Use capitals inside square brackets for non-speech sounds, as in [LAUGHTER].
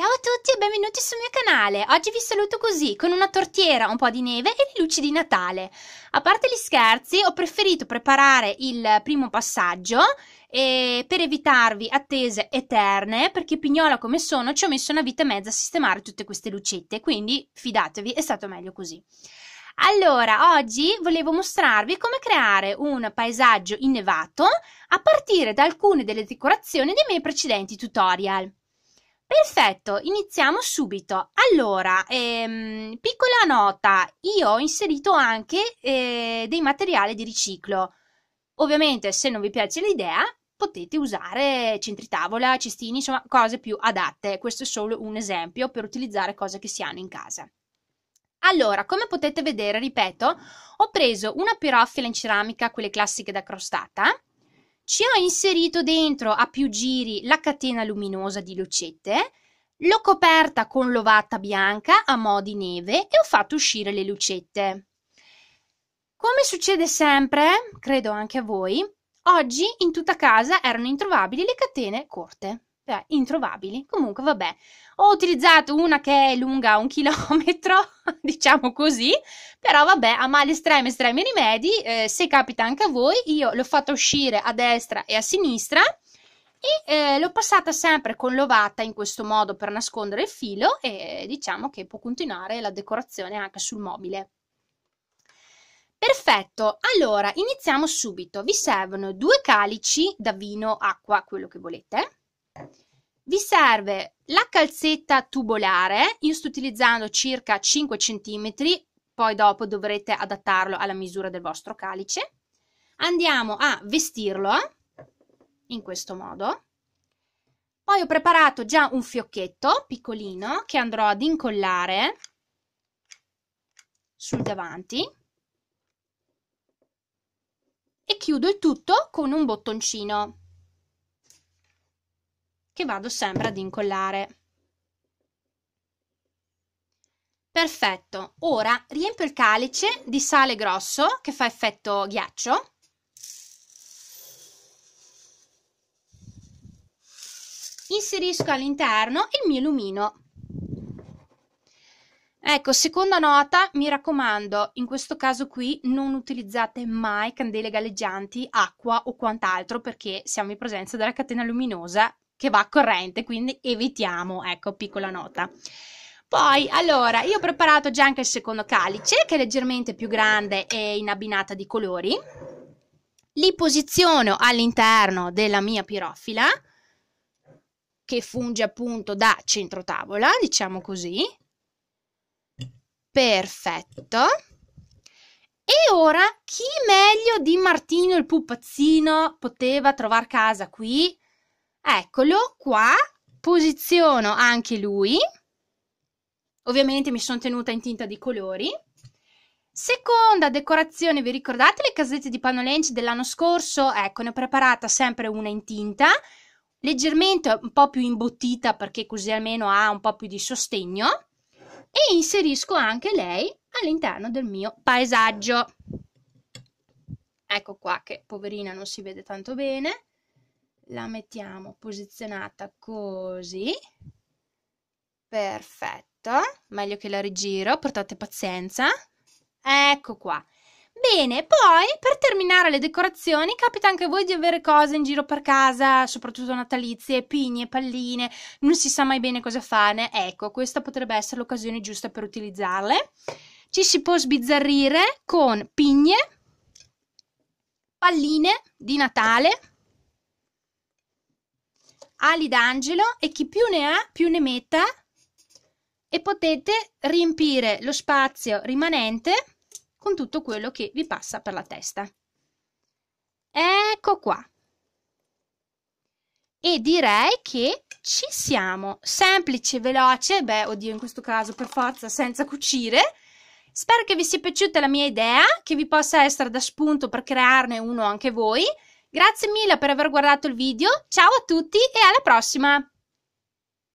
Ciao a tutti e benvenuti sul mio canale. Oggi vi saluto così, con una tortiera, un po' di neve e le luci di Natale. A parte gli scherzi, ho preferito preparare il primo passaggio eh, per evitarvi attese eterne, perché pignola come sono ci ho messo una vita e mezza a sistemare tutte queste lucette, quindi fidatevi, è stato meglio così. Allora, oggi volevo mostrarvi come creare un paesaggio innevato a partire da alcune delle decorazioni dei miei precedenti tutorial. Perfetto, iniziamo subito. Allora, ehm, piccola nota, io ho inserito anche eh, dei materiali di riciclo. Ovviamente, se non vi piace l'idea, potete usare centritavola, cestini, insomma, cose più adatte. Questo è solo un esempio per utilizzare cose che si hanno in casa. Allora, come potete vedere, ripeto, ho preso una pirofila in ceramica, quelle classiche da crostata, ci ho inserito dentro a più giri la catena luminosa di lucette, l'ho coperta con l'ovata bianca a mo' di neve e ho fatto uscire le lucette. Come succede sempre, credo anche a voi, oggi in tutta casa erano introvabili le catene corte cioè, introvabili. Comunque, vabbè, ho utilizzato una che è lunga un [LAUGHS] chilometro, diciamo così, però vabbè, a male estremi, estremi rimedi, eh, se capita anche a voi, io l'ho fatta uscire a destra e a sinistra, e eh, l'ho passata sempre con l'ovata in questo modo per nascondere il filo e diciamo che può continuare la decorazione anche sul mobile. Perfetto, allora iniziamo subito. Vi servono due calici da vino, acqua, quello che volete, vi serve la calzetta tubolare, io sto utilizzando circa 5 cm, poi dopo dovrete adattarlo alla misura del vostro calice. Andiamo a vestirlo in questo modo. Poi ho preparato già un fiocchetto piccolino che andrò ad incollare sul davanti e chiudo il tutto con un bottoncino che vado sempre ad incollare. Perfetto, ora riempio il calice di sale grosso che fa effetto ghiaccio. Inserisco all'interno il mio lumino. Ecco, seconda nota, mi raccomando, in questo caso qui non utilizzate mai candele galleggianti, acqua o quant'altro perché siamo in presenza della catena luminosa che va a corrente, quindi evitiamo, ecco, piccola nota. Poi, allora, io ho preparato già anche il secondo calice, che è leggermente più grande e in abbinata di colori. Li posiziono all'interno della mia pirofila, che funge appunto da centrotavola, diciamo così. Perfetto. E ora, chi meglio di Martino il pupazzino poteva trovare casa qui? Eccolo qua, posiziono anche lui. Ovviamente mi sono tenuta in tinta di colori. Seconda decorazione, vi ricordate le casette di Panolenci dell'anno scorso? Ecco, ne ho preparata sempre una in tinta, leggermente un po' più imbottita perché così almeno ha un po' più di sostegno e inserisco anche lei all'interno del mio paesaggio. Ecco qua che poverina non si vede tanto bene la mettiamo posizionata così. Perfetto, meglio che la rigiro, portate pazienza. Ecco qua. Bene, poi per terminare le decorazioni capita anche a voi di avere cose in giro per casa, soprattutto natalizie, pigne, palline, non si sa mai bene cosa farne. Ecco, questa potrebbe essere l'occasione giusta per utilizzarle. Ci si può sbizzarrire con pigne, palline di Natale, ali d'angelo e chi più ne ha più ne metta e potete riempire lo spazio rimanente con tutto quello che vi passa per la testa. Ecco qua. E direi che ci siamo. Semplice, veloce, beh, oddio, in questo caso per forza senza cucire. Spero che vi sia piaciuta la mia idea, che vi possa essere da spunto per crearne uno anche voi. Grazie mille per aver guardato il video, ciao a tutti e alla prossima!